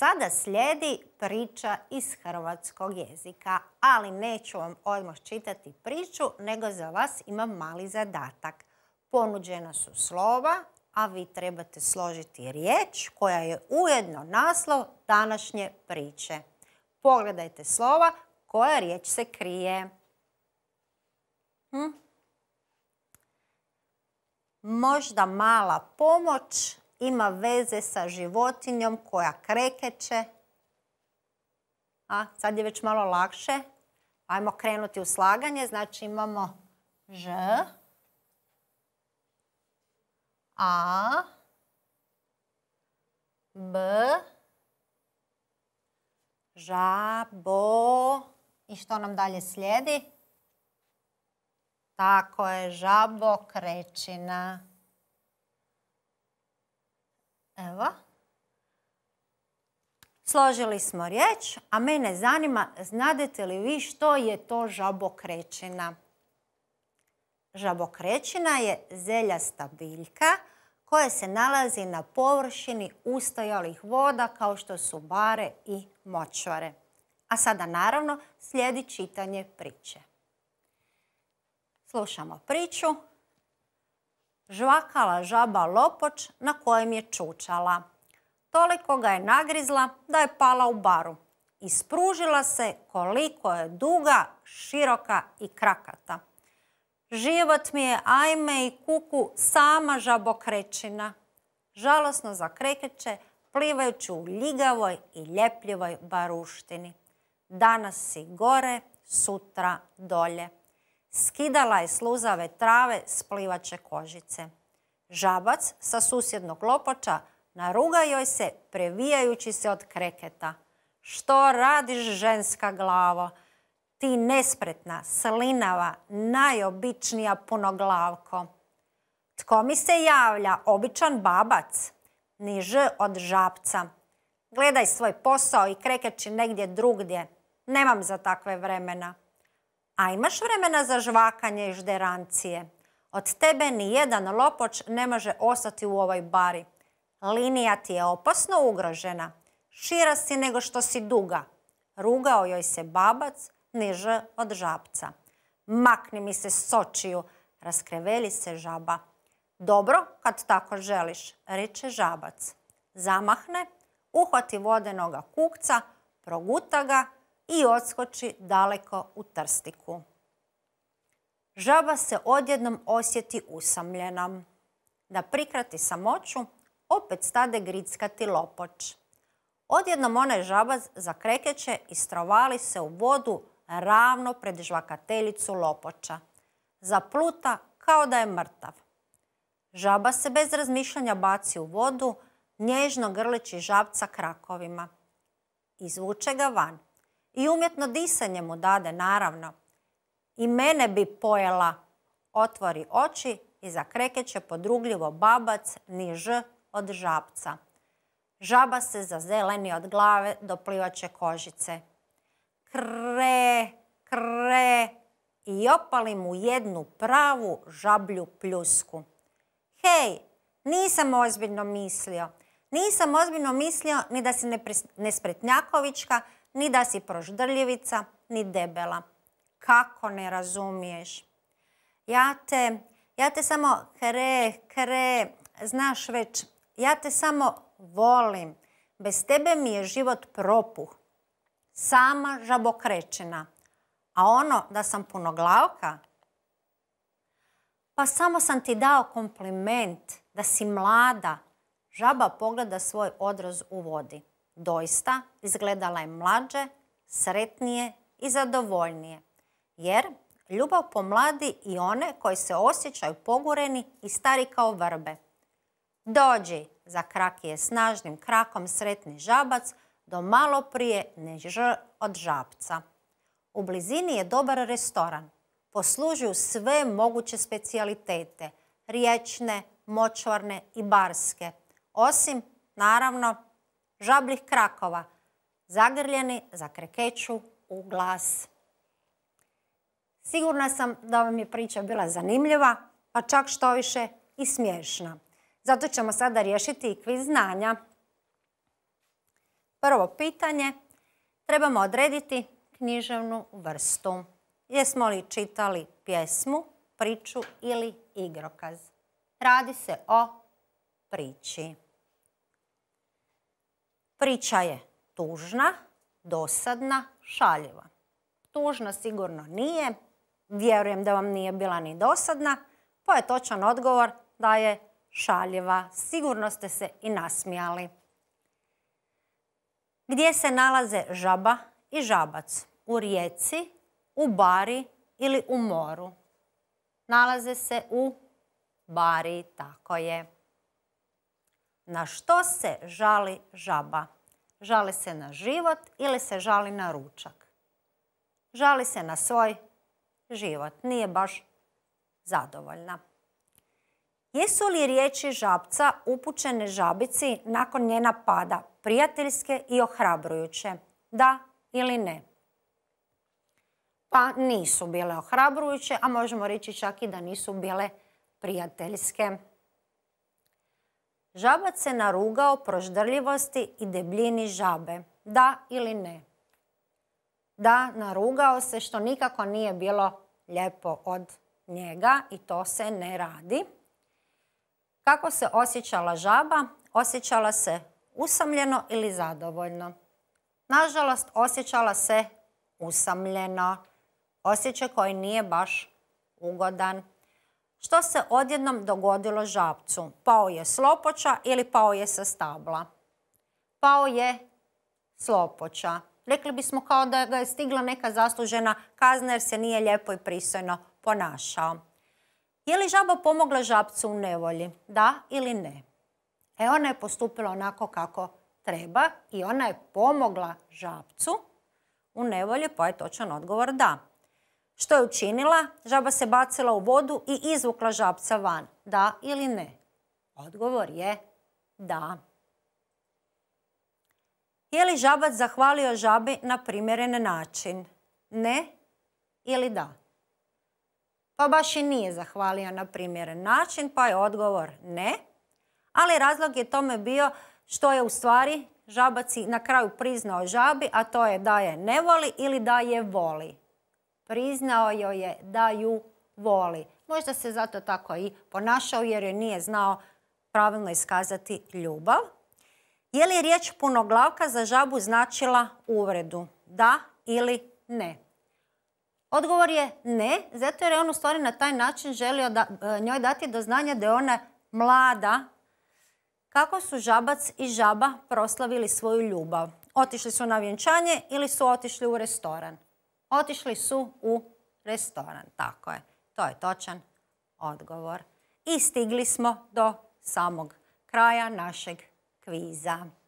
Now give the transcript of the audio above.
Sada slijedi priča iz hrvatskog jezika, ali neću vam odmah čitati priču, nego za vas imam mali zadatak. Ponuđena su slova, a vi trebate složiti riječ koja je ujedno naslov današnje priče. Pogledajte slova koja riječ se krije. Hm? Možda mala pomoć ima veze sa životinjom koja krekeće. A, sad je već malo lakše. Ajmo krenuti u slaganje. Znači imamo ž, a, b, bo I što nam dalje slijedi? Tako je, žabo na Evo. Složili smo riječ, a mene zanima, znadete li vi što je to žabokrećina? Žabokrećina je zeljasta biljka koja se nalazi na površini ustajalih voda kao što su bare i močvare. A sada naravno slijedi čitanje priče. Slušamo priču, žvakala žaba lopoč na kojem je čučala. Toliko ga je nagrizla da je pala u baru. Ispružila se koliko je duga, široka i krakata. Život mi je ajme i kuku sama žabokrećina. Žalosno za krekeće plivajući u ljigavoj i ljepljivoj baruštini. Danas si gore, sutra dolje. Skidala je sluzave trave s plivače kožice. Žabac sa susjednog lopoča naruga joj se previjajući se od kreketa. Što radiš ženska glavo? Ti nespretna, slinava, najobičnija punoglavko. Tko mi se javlja? Običan babac. Ni ž od žabca. Gledaj svoj posao i krekeći negdje drugdje. Nemam za takve vremena a imaš vremena za žvakanje i žderancije. Od tebe ni jedan lopoč ne može ostati u ovoj bari. Linija ti je opasno ugrožena. Šira si nego što si duga. Rugao joj se babac niže od žabca. Makni mi se sočiju, raskreveli se žaba. Dobro, kad tako želiš, reče žabac. Zamahne, uhvati vodenoga kukca, proguta ga i odskoči daleko u trstiku. Žaba se odjednom osjeti usamljenom. Da prikrati samoću, opet stade grickati lopoč. Odjednom onaj žaba zakrekeće i strovali se u vodu ravno pred žvakateljicu lopoča. Zapluta kao da je mrtav. Žaba se bez razmišljanja baci u vodu, nježno grlići žabca krakovima. Izvuče ga van. I umjetno disanje mu dade, naravno. I mene bi pojela, otvori oči i zakrekeće podrugljivo babac niž od žabca. Žaba se zazeleni od glave do plivaće kožice. Kre, kre i opali mu jednu pravu žablju pljusku. Hej, nisam ozbiljno mislio. Nisam ozbiljno mislio ni da si nespretnjakovička, ni da si proždrljivica, ni debela. Kako ne razumiješ? Ja te, ja te samo kre, kre, znaš već, ja te samo volim. Bez tebe mi je život propuh. Sama žabokrećena. A ono da sam punoglavka? Pa samo sam ti dao kompliment da si mlada. Žaba pogleda svoj odraz u vodi. Doista, izgledala je mlađe, sretnije i zadovoljnije. Jer ljubav mladi i one koji se osjećaju pogureni i stari kao vrbe. Dođi, zakraki je snažnim krakom sretni žabac, do malo prije ne od žabca. U blizini je dobar restoran. Poslužuju sve moguće specijalitete, riječne, močvarne i barske, osim, naravno, Žabljih krakova, zagrljeni za krekeću u glas. Sigurna sam da vam je priča bila zanimljiva, pa čak što više i smiješna. Zato ćemo sada riješiti i kviz znanja. Prvo pitanje. Trebamo odrediti književnu vrstu. Jesmo li čitali pjesmu, priču ili igrokaz? Radi se o priči. Priča je tužna, dosadna, šaljiva. Tužna sigurno nije, vjerujem da vam nije bila ni dosadna, pa je točan odgovor da je šaljiva. Sigurno ste se i nasmijali. Gdje se nalaze žaba i žabac? U rijeci, u bari ili u moru? Nalaze se u bari, tako je. Na što se žali žaba? Žali se na život ili se žali na ručak? Žali se na svoj život. Nije baš zadovoljna. Jesu li riječi žabca upućene žabici nakon njena pada prijateljske i ohrabrujuće? Da ili ne? Pa nisu bile ohrabrujuće, a možemo reći čak i da nisu bile prijateljske. Žabac se narugao proždrljivosti i debljini žabe. Da ili ne? Da, narugao se što nikako nije bilo lijepo od njega i to se ne radi. Kako se osjećala žaba? Osjećala se usamljeno ili zadovoljno? Nažalost, osjećala se usamljeno. Osjećaj koji nije baš ugodan što se odjednom dogodilo žabcu. Pao je s lopoča ili pao je sa stabla. Pao je s Rekli bismo kao da ga je stigla neka zaslužena kazna jer se nije lijepo i pristojno ponašao. Je li žaba pomogla žabcu u nevolji? Da ili ne? E ona je postupila onako kako treba i ona je pomogla žabcu u nevolji, pa je točan odgovor da. Što je učinila? Žaba se bacila u vodu i izvukla žabca van. Da ili ne? Odgovor je da. Je li žabac zahvalio žabi na primjeren način? Ne ili da? Pa baš i nije zahvalio na primjeren način, pa je odgovor ne. Ali razlog je tome bio što je u stvari žabac na kraju priznao žabi, a to je da je ne voli ili da je voli priznao joj je da ju voli. Možda se zato tako i ponašao jer je nije znao pravilno iskazati ljubav. Je li riječ punoglavka za žabu značila uvredu? Da ili ne? Odgovor je ne, zato jer je on u stvari na taj način želio da, e, njoj dati do znanja da je ona mlada. Kako su žabac i žaba proslavili svoju ljubav? Otišli su na vjenčanje ili su otišli u restoran? Otišli su u restoran. Tako je. To je točan odgovor. I stigli smo do samog kraja našeg kviza.